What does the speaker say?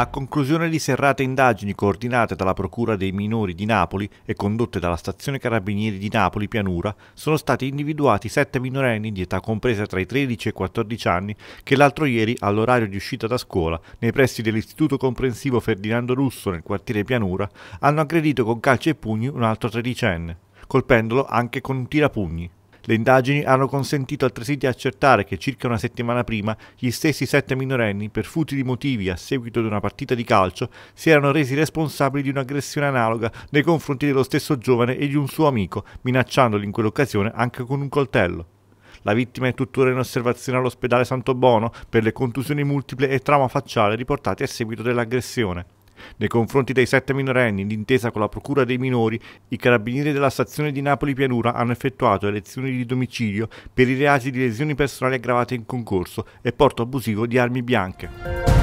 A conclusione di serrate indagini coordinate dalla Procura dei minori di Napoli e condotte dalla Stazione Carabinieri di Napoli Pianura, sono stati individuati sette minorenni di età compresa tra i 13 e i 14 anni che l'altro ieri, all'orario di uscita da scuola, nei pressi dell'Istituto Comprensivo Ferdinando Russo nel quartiere Pianura, hanno aggredito con calci e pugni un altro tredicenne, colpendolo anche con un tirapugni. Le indagini hanno consentito altresì di accertare che circa una settimana prima gli stessi sette minorenni, per futili motivi a seguito di una partita di calcio, si erano resi responsabili di un'aggressione analoga nei confronti dello stesso giovane e di un suo amico, minacciandoli in quell'occasione anche con un coltello. La vittima è tuttora in osservazione all'ospedale Santo Bono per le contusioni multiple e trauma facciale riportate a seguito dell'aggressione. Nei confronti dei sette minorenni, d'intesa con la Procura dei minori, i carabinieri della stazione di Napoli Pianura hanno effettuato elezioni di domicilio per i reati di lesioni personali aggravate in concorso e porto abusivo di armi bianche.